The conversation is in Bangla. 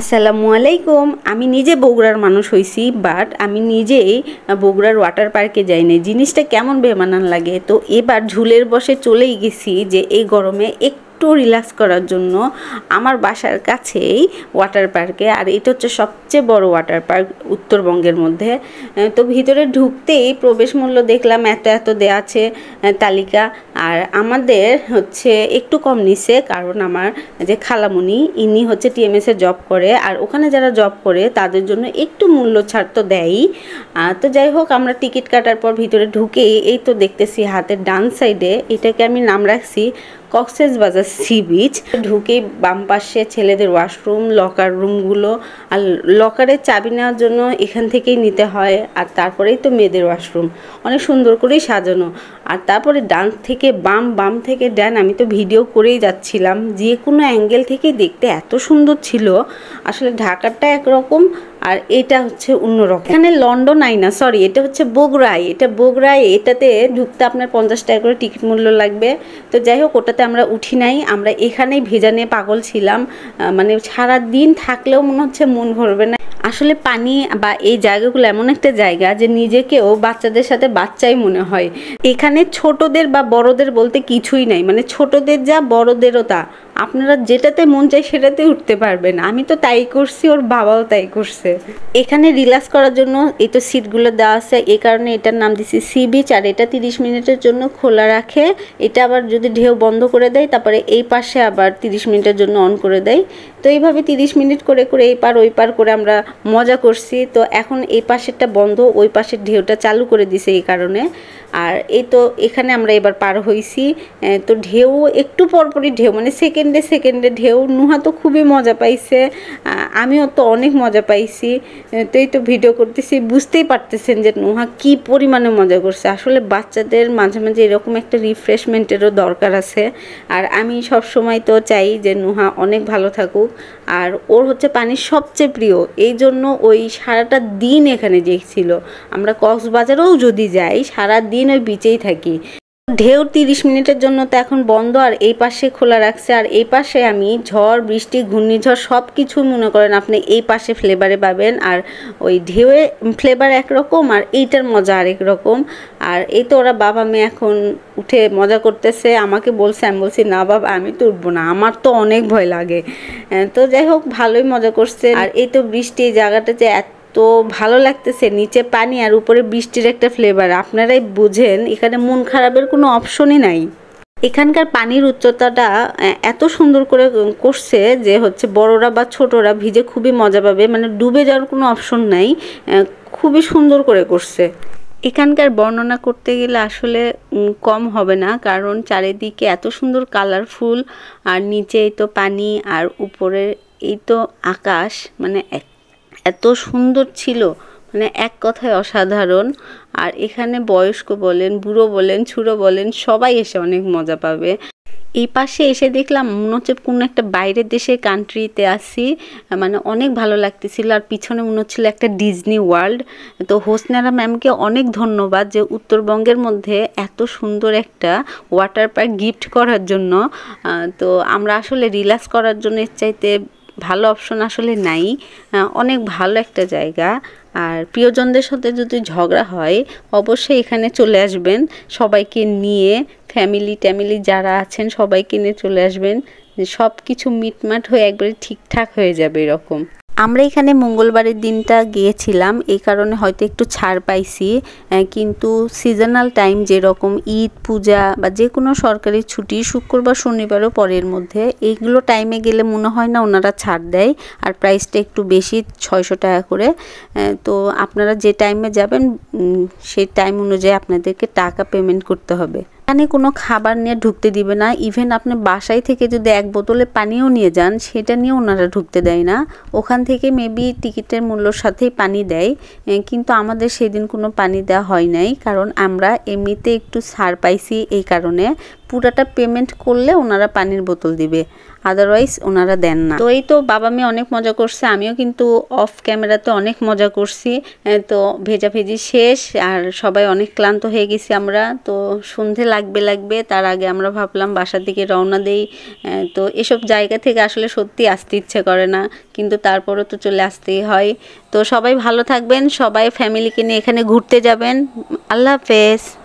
আসসালামু আলাইকুম আমি নিজে বগুড়ার মানুষ হইছি বাট আমি নিজেই বগুড়ার ওয়াটার পার্কে যাই জিনিসটা কেমন বেমানান লাগে তো এবার ঝুলের বসে চলেই গেছি যে এই গরমে এক একটু রিল্যাক্স করার জন্য আমার বাসার কাছেই ওয়াটার পার্কে আর এটা হচ্ছে সবচেয়ে বড় ওয়াটার পার্ক উত্তরবঙ্গের মধ্যে তো ভিতরে ঢুকতেই প্রবেশ মূল্য দেখলাম এত এত দেয়া আছে তালিকা আর আমাদের হচ্ছে একটু কম নিছে কারণ আমার যে খালামুনি ইনি হচ্ছে টিএমএসে জব করে আর ওখানে যারা জব করে তাদের জন্য একটু মূল্য ছাড় তো দেয়ই তো যাই হোক আমরা টিকিট কাটার পর ভিতরে ঢুকেই এই তো দেখতেছি হাতের ডান সাইডে এটাকে আমি নাম রাখছি কক্সেস বাজার সি বিচ ঢুকেই বাম পাশে ছেলেদের ওয়াশরুম লকার রুমগুলো আর লকারের চাবি নেওয়ার জন্য এখান থেকেই নিতে হয় আর তারপরেই তো মেয়েদের ওয়াশরুম অনেক সুন্দর করেই সাজানো আর তারপরে ডান থেকে বাম বাম থেকে ড্যান আমি তো ভিডিও করেই যাচ্ছিলাম যে কোনো অ্যাঙ্গেল থেকেই দেখতে এত সুন্দর ছিল আসলে ঢাকারটা একরকম আর এটা হচ্ছে অন্যরকম এখানে লন্ডন আই না সরি এটা হচ্ছে বগরাই এটা বগরাই এটাতে ঢুকতে আপনার পঞ্চাশ টাকা করে টিকিট মূল্য লাগবে তো যাই হোক ওটাতে আমরা উঠি নাই আমরা এখানেই ভেজা নিয়ে পাগল ছিলাম মানে সারা দিন থাকলেও মনে হচ্ছে মন ভরবে না আসলে পানি বা এই জায়গাগুলো এমন একটা জায়গা যে নিজেকেও বাচ্চাদের সাথে বাচ্চাই মনে হয় এখানে ছোটদের বা বড়দের বলতে কিছুই নাই মানে ছোটদের যা বড়দেরও তা আপনারা যেটাতে মন চায় সেটাতে উঠতে পারবেন আমি তো তাই করছি ওর বাবাও তাই করছে এখানে রিল্যাক্স করার জন্য এই তো সিটগুলো দেওয়া আছে এই কারণে এটার নাম দিছি সি বিচ আর এটা তিরিশ মিনিটের জন্য খোলা রাখে এটা আবার যদি ঢেউ বন্ধ করে দেয় তারপরে এই পাশে আবার তিরিশ মিনিটের জন্য অন করে দেয় তো এইভাবে তিরিশ মিনিট করে করে এই পার ওই পার করে আমরা মজা করছি তো এখন এই পাশেরটা বন্ধ ওই পাশের ঢেউটা চালু করে দিছে এই কারণে আর এই তো এখানে আমরা এবার পার হয়েছি তো ঢেউ একটু পরপরই ঢেউ মানে সেকেন্ডে সেকেন্ডে ঢেউ নুহা তো খুবই মজা পাইছে আমিও তো অনেক মজা পাইছি তো এই তো ভিডিও করতেছি বুঝতেই পারতেছেন যে নুহা কি পরিমাণে মজা করছে আসলে বাচ্চাদের মাঝে মাঝে এরকম একটা রিফ্রেশমেন্টেরও দরকার আছে আর আমি সব সময় তো চাই যে নুহা অনেক ভালো থাকুক আর ওর হচ্ছে পানি সবচেয়ে প্রিয় এই জন্য ওই সারাটা দিন এখানে দেখছিল আমরা কক্সবাজারেও যদি যাই সারা দিন প্রতিদিন ওই বিচেই থাকি ঢেউ তিরিশ মিনিটের জন্য তো এখন বন্ধ আর এই পাশে খোলা রাখছে আর এই পাশে আমি ঝড় বৃষ্টি ঘূর্ণিঝড় সব কিছু মনে করেন আপনি এই পাশে ফ্লেভারে পাবেন আর ওই ঢেউয়ে ফ্লেভার একরকম আর এইটার মজা আরেক রকম আর এই তো ওরা বাবা মেয়ে এখন উঠে মজা করতেছে আমাকে বলছে আমি বলছি না বাবা আমি তো উঠবো না আমার তো অনেক ভয় লাগে তো যাই হোক ভালোই মজা করছে আর এই তো বৃষ্টি জায়গাটা যে এত তো ভালো লাগতেছে নিচে পানি আর উপরে বৃষ্টির একটা ফ্লেভার আপনারাই বুঝেন এখানে মন খারাপের কোনো অপশনই নাই এখানকার পানির উচ্চতাটা এত সুন্দর করে করছে যে হচ্ছে বড়রা বা ছোটরা ভিজে খুবই মজা পাবে মানে ডুবে যাওয়ার কোনো অপশন নাই খুবই সুন্দর করে করছে এখানকার বর্ণনা করতে গেলে আসলে কম হবে না কারণ চারিদিকে এত সুন্দর কালারফুল আর নিচে এই তো পানি আর উপরে এই তো আকাশ মানে এক এত সুন্দর ছিল মানে এক কথায় অসাধারণ আর এখানে বয়স্ক বলেন বুড়ো বলেন ছুড়ো বলেন সবাই এসে অনেক মজা পাবে এই পাশে এসে দেখলাম মনে হচ্ছে কোনো একটা বাইরের দেশের কান্ট্রিতে আসি মানে অনেক ভালো লাগতেছিল আর পিছনে মনে হচ্ছিল একটা ডিজনি ওয়ার্ল্ড তো হোসনারা ম্যামকে অনেক ধন্যবাদ যে উত্তরবঙ্গের মধ্যে এত সুন্দর একটা ওয়াটার পার্ক গিফট করার জন্য তো আমরা আসলে রিল্যাক্স করার জন্য এর চাইতে ভালো অপশন আসলে নাই অনেক ভালো একটা জায়গা আর প্রিয়জনদের সাথে যদি ঝগড়া হয় অবশ্যই এখানে চলে আসবেন সবাইকে নিয়ে ফ্যামিলি ট্যামিলি যারা আছেন সবাইকে নিয়ে চলে আসবেন সব কিছু মিটমাট হয়ে একবারে ঠিকঠাক হয়ে যাবে এরকম আমরা এখানে মঙ্গলবারের দিনটা গিয়েছিলাম এই কারণে হয়তো একটু ছাড় পাইছি কিন্তু সিজনাল টাইম যেরকম ঈদ পূজা বা যে কোনো সরকারি ছুটি শুক্রবার শনিবারও পরের মধ্যে এইগুলো টাইমে গেলে মনে হয় না ওনারা ছাড় দেয় আর প্রাইসটা একটু বেশি ছয়শো টাকা করে তো আপনারা যে টাইমে যাবেন সেই টাইম অনুযায়ী আপনাদেরকে টাকা পেমেন্ট করতে হবে এখানে কোনো খাবার নিয়ে ঢুকতে দিবে না ইভেন আপনি বাসায় থেকে যদি এক বোতলে পানিও নিয়ে যান সেটা নিয়ে ওনারা ঢুকতে দেয় না ওখান থেকে মেবি টিকিটের মূল্যর সাথেই পানি দেয় কিন্তু আমাদের সেদিন কোনো পানি দেওয়া হয় নাই কারণ আমরা এমনিতে একটু ছাড় পাইছি এই কারণে পুরাটা পেমেন্ট করলে ওনারা পানির বোতল দিবে আদারওয়াইজ ওনারা দেন না তো এই তো বাবা মেয়ে অনেক মজা করছে আমিও কিন্তু অফ ক্যামেরাতে অনেক মজা করছি তো ভেজা ভেজি শেষ আর সবাই অনেক ক্লান্ত হয়ে গেছি আমরা তো সন্ধে লাগবে লাগবে তার আগে আমরা ভাবলাম বাসার দিকে রওনা দেই তো এসব জায়গা থেকে আসলে সত্যি আসতে ইচ্ছে করে না কিন্তু তারপরও তো চলে আসতেই হয় তো সবাই ভালো থাকবেন সবাই ফ্যামিলিকে নিয়ে এখানে ঘুরতে যাবেন আল্লাহ হাফেজ